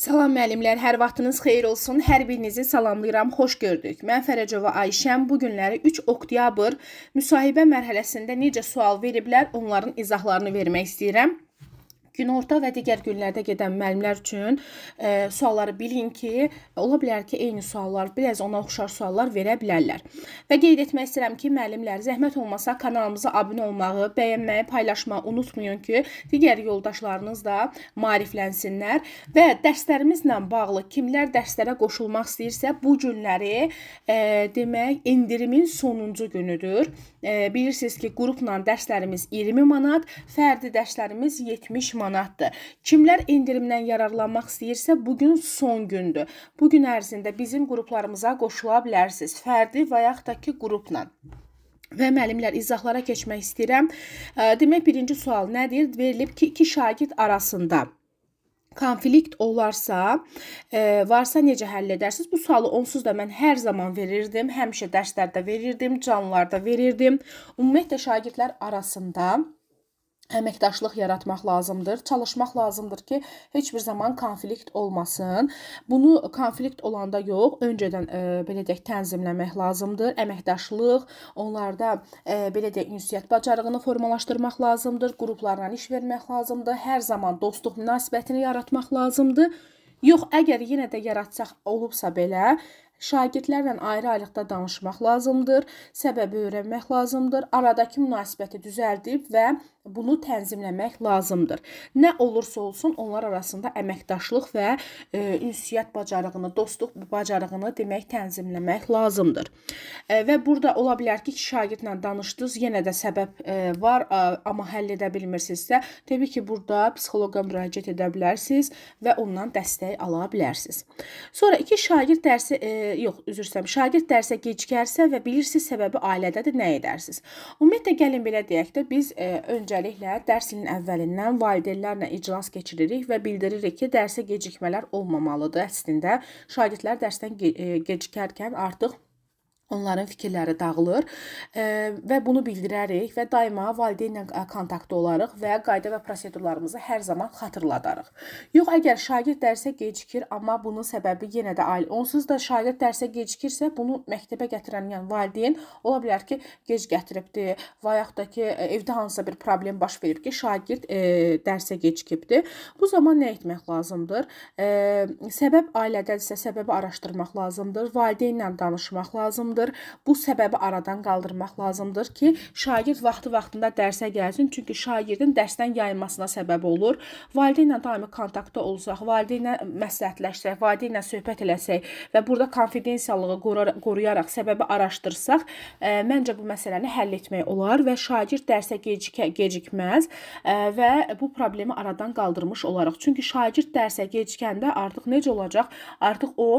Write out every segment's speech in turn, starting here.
Salam müəllimlər, hər vaxtınız xeyir olsun. Hər birinizi salamlayıram, xoş gördük. Mən Fərəcova Ayşəm. Bu günləri 3 oktyabr müsahibə mərhələsində necə sual veriblər, onların izahlarını vermək istəyirəm. Günorta və digər günlərdə gedən müəllimlər üçün e, sualları bilin ki, ola bilər ki, eyni suallar, biraz ona oxşar suallar verə bilərlər. Və qeyd etmək istəyirəm ki, müəllimlər zəhmət olmasa kanalımıza abunə olmağı, bəyənməyi, paylaşmağı unutmayın ki, digər yoldaşlarınız da maariflənsinlər və dərslərimizlə bağlı kimlər dərslərə qoşulmaq istəyirsə, bu günləri e, demək endirimin sonuncu günüdür. E, bilirsiniz ki, qrupla dərslərimiz 20 manat, fərdi dərslərimiz 70 manat manatdır. Kimlər endirimdən yararlanmaq istəyirsə, bu gün son gündür. Bu gün ərzində bizim qruplarımıza qoşula bilərsiniz. Fərdi və yaxud da ki, qrupla. Və müəllimlər izahlara keçmək istəyirəm. Demək birinci sual nədir? Verilib ki, iki şagird arasında konflikt olarsa, e, varsa necə həll edərsiniz? Bu sualı onsuz da mən hər zaman verirdim, həmişə dərslərdə verirdim, canlılarda verirdim. Ümumiyyətlə şagirdlər arasında əməkdaşlıq yaratmaq lazımdır, çalışmaq lazımdır ki, heç bir zaman konflikt olmasın. Bunu konflikt olanda yox, öncədən e, belə deyək tənzimləmək lazımdır. Əməkdaşlıq, onlarda e, belə deyək ünsiyyət bacarığını formalaşdırmaq lazımdır, qruplarla iş vermək lazımdır, hər zaman dostluq münasibətini yaratmaq lazımdır. Yox, əgər yenə də yaratsaq olubsa belə, Şagirdlərlə ayrı-ayrılıqda danışmaq lazımdır, səbəbi öyrənmək lazımdır, aradakı münasibəti düzəldib və bunu tənzimləmək lazımdır. Nə olursa olsun onlar arasında əməkdaşlıq və e, ünsiyyət bacarığını, dostluq bacarığını demək tənzimləmək lazımdır. E, və burada ola bilər ki, şagirdlə danışdınız, yenə də səbəb e, var, e, amma həll edə bilmirsinizsə, təbii ki, burada psixoloqa müraciət edə bilərsiniz və ondan dəstək ala bilərsiniz. Sonra iki şagird dərsi, e, yox, üzr istəyirəm, şagird dərsə gecikərsə və bilirsiniz səbəbi ailədədir, nə edərsiniz? Ümumiyyətlə gəlin belə deyək də biz e, öncə Önəcəliklə dərs ilin əvvəlindən valideynlərlə iclas keçiririk və bildiririk ki, dərsə gecikmələr olmamalıdır. Əslində şagirdlər dərsdən e, gecikərkən artıq onların fikirləri dağılır e, və bunu bildirərik və daima valideynlə e, kontaktda olarıq və qayda və prosedurlarımızı hər zaman xatırladarıq. Yox, əgər şagird dərsə gecikir, amma bunun səbəbi yenə də ailə. Onsuz da şagird dərsə gecikirsə, bunu məktəbə gətirən yəni valideyn ola bilər ki, gec gətiribdi və yaxud da ki, e, evdə hansısa bir problem baş verib ki, şagird e, dərsə gecikibdi. Bu zaman nə etmək lazımdır? E, səbəb ailədədirsə, səbəbi araşdırmaq lazımdır, valideynlə danışmaq lazımdır lazımdır. Bu səbəbi aradan qaldırmaq lazımdır ki, şagird vaxtı-vaxtında dərsə gəlsin, çünki şagirdin dərsdən yayınmasına səbəb olur. Valideynlə daimi kontaktda olsaq, valideynlə məsləhətləşsək, valideynlə söhbət eləsək və burada konfidensiallığı qoruyaraq səbəbi araşdırsaq, ə, e, məncə bu məsələni həll etmək olar və şagird dərsə gecikə, gecikməz ə, e, və bu problemi aradan qaldırmış olarıq. Çünki şagird dərsə gecikəndə artıq necə olacaq? Artıq o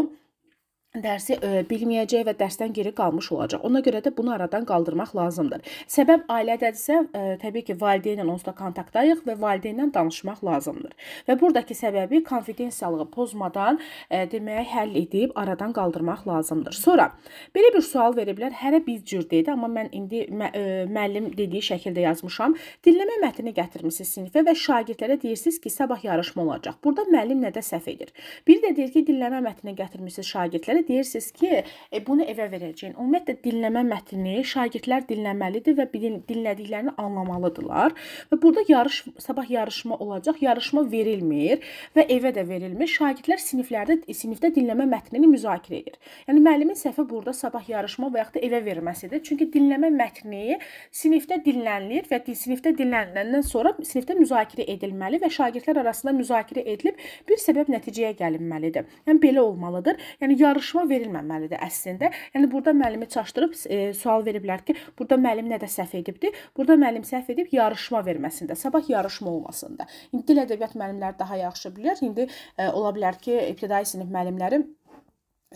dərsi ə, e, bilməyəcək və dərsdən geri qalmış olacaq. Ona görə də bunu aradan qaldırmaq lazımdır. Səbəb ailədədirsə, ə, e, təbii ki, valideynlə onsuz da kontaktdayıq və valideynlə danışmaq lazımdır. Və burdakı səbəbi konfidensiallığı pozmadan ə, e, demək həll edib aradan qaldırmaq lazımdır. Sonra belə bir sual veriblər. Hərə bir cür deyildi, amma mən indi mə ə, müəllim dediyi şəkildə yazmışam. Dinləmə mətnini gətirmisiniz sinifə və şagirdlərə deyirsiniz ki, sabah yarışma olacaq. Burada müəllim nədə səhv edir? Biri də deyir ki, dinləmə mətnini gətirmisiniz şagirdlərə Sonra deyirsiniz ki, e, bunu evə verəcəyin. Ümumiyyətlə dinləmə mətnini şagirdlər dinləməlidir və dinlədiklərini anlamalıdırlar. Və burada yarış sabah yarışma olacaq. Yarışma verilmir və evə də verilmir. Şagirdlər siniflərdə sinifdə dinləmə mətnini müzakirə edir. Yəni müəllimin səhvi burada sabah yarışma və yaxud da evə verməsidir. Çünki dinləmə mətni sinifdə dinlənilir və sinifdə dinlənildikdən sonra sinifdə müzakirə edilməli və şagirdlər arasında müzakirə edilib bir səbəb nəticəyə gəlinməlidir. Yəni belə olmalıdır. Yəni yarış qarşıma verilməməlidir əslində. Yəni burada müəllimi çaşdırıb e, sual veriblər ki, burada müəllim nədə səhv edibdi? Burada müəllim səhv edib yarışma verməsində, sabah yarışma olmasında. İndi dil ədəbiyyat müəllimləri daha yaxşı bilir. İndi e, ola bilər ki, ibtidai sinif müəllimləri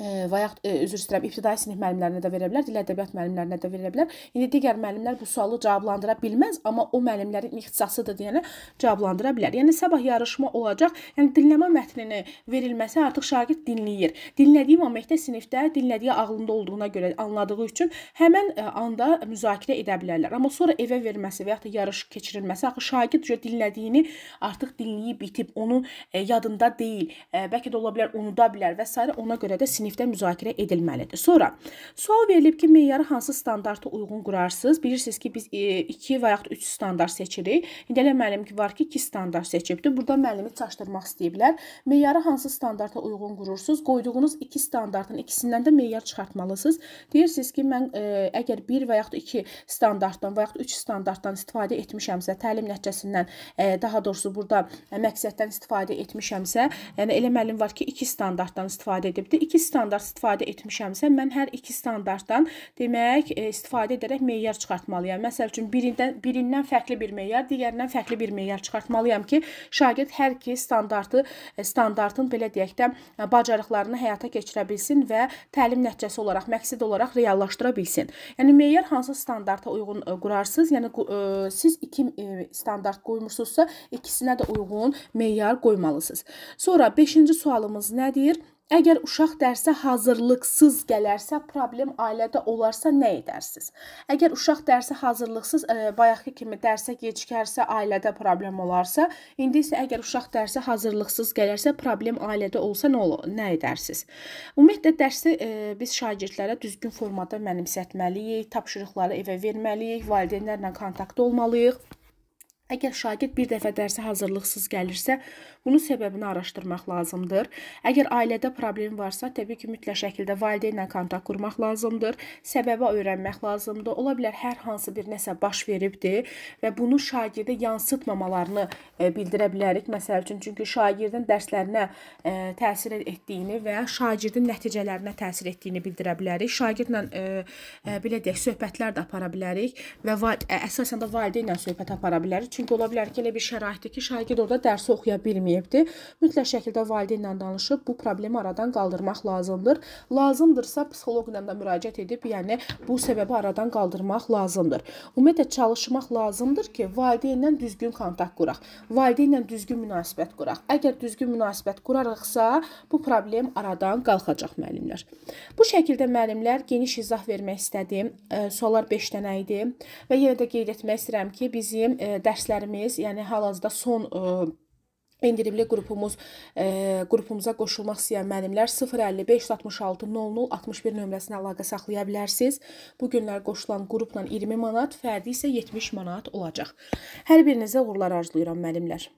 bayaq üzr istəyirəm ibtidai sinif müəllimlərinə də verə bilər, dil ədəbiyyat müəllimlərinə də verə bilər. İndi digər müəllimlər bu sualı cavablandıra bilməz, amma o müəllimlərin ixtisasıdır deyənə cavablandıra bilər. Yəni sabah yarışma olacaq. Yəni dinləmə mətnini verilməsi artıq şagird dinləyir. Dinlədiyi momentdə sinifdə dinlədiyi ağlında olduğuna görə anladığı üçün həmin anda müzakirə edə bilərlər. Amma sonra evə verməsi və ya da yarış keçirilməsi axı şagird görə dinlədiyini artıq dinləyib bitib onun yadında deyil. Bəlkə də ola bilər unuda bilər və s. ona görə də sinif sinifdə müzakirə edilməlidir. Sonra sual verilib ki, meyarı hansı standarta uyğun qurarsınız? Bilirsiniz ki, biz 2 e, və yaxud 3 standart seçirik. İndi elə müəllim ki, var ki, 2 standart seçibdir. Burada müəllimi çaşdırmaq istəyiblər. Meyarı hansı standarta uyğun qurursunuz? Qoyduğunuz 2 standartın ikisindən də meyar çıxartmalısınız. Deyirsiniz ki, mən ə, e, əgər 1 və yaxud 2 standartdan və yaxud 3 standartdan istifadə etmişəmsə, təlim nəticəsindən, ə, e, daha doğrusu burada ə, məqsəddən istifadə etmişəmsə, yəni elə müəllim var ki, 2 standartdan istifadə edibdi. 2 standart istifadə etmişəmsə, mən hər iki standartdan demək e, istifadə edərək meyar çıxartmalıyam. Məsəl üçün birindən birindən fərqli bir meyar, digərindən fərqli bir meyar çıxartmalıyam ki, şagird hər iki standartı e, standartın belə deyək də e, bacarıqlarını həyata keçirə bilsin və təlim nəticəsi olaraq, məqsəd olaraq reallaşdıra bilsin. Yəni meyar hansı standarta uyğun qurarsınız? Yəni siz iki standart qoymursunuzsa, ikisinə də uyğun meyar qoymalısınız. Sonra 5-ci sualımız nədir? Əgər uşaq dərsə hazırlıqsız gələrsə, problem ailədə olarsa nə edərsiniz? Əgər uşaq dərsə hazırlıqsız, ə, e, bayaqki kimi dərsə gecikərsə, ailədə problem olarsa, indi isə əgər uşaq dərsə hazırlıqsız gələrsə, problem ailədə olsa nə olur? Nə edərsiniz? Ümumiyyətlə dərsi ə, e, biz şagirdlərə düzgün formada mənimsətməliyik, tapşırıqları evə verməliyik, valideynlərlə kontaktda olmalıyıq. Əgər şagird bir dəfə dərsə hazırlıqsız gəlirsə, bunun səbəbini araşdırmaq lazımdır. Əgər ailədə problem varsa, təbii ki, mütləq şəkildə valideynlə kontakt qurmaq lazımdır. Səbəbi öyrənmək lazımdır. Ola bilər hər hansı bir nəsə baş veribdir və bunu şagirdə yansıtmamalarını e, bildirə bilərik. Məsəl üçün, çünki şagirdin dərslərinə e, təsir etdiyini və şagirdin nəticələrinə təsir etdiyini bildirə bilərik. Şagirdlə e, belə deyək, söhbətlər də apara bilərik və əsasən də valideynlə söhbət apara bilərik. Çünki ola bilər ki, elə bir şəraitdir ki, şagird orada dərsi oxuya bilməyibdi. Mütləq şəkildə valideynlə danışıb bu problemi aradan qaldırmaq lazımdır. Lazımdırsa psixoloqla da müraciət edib, yəni bu səbəbi aradan qaldırmaq lazımdır. Ümumiyyətlə çalışmaq lazımdır ki, valideynlə düzgün kontakt quraq. Valideynlə düzgün münasibət quraq. Əgər düzgün münasibət qurarıqsa, bu problem aradan qalxacaq müəllimlər. Bu şəkildə müəllimlər geniş izah vermək istədiyim e, suallar 5 dənə idi və yenə də qeyd etmək istəyirəm ki, bizim e, dərs dərslərimiz, yəni hal-hazırda son ə, e, endirimli qrupumuz e, qrupumuza qoşulmaq istəyən müəllimlər 055 66 00 61 nömrəsinə əlaqə saxlaya bilərsiniz. Bu günlər qoşulan qrupla 20 manat, fərdi isə 70 manat olacaq. Hər birinizə uğurlar arzulayıram müəllimlər.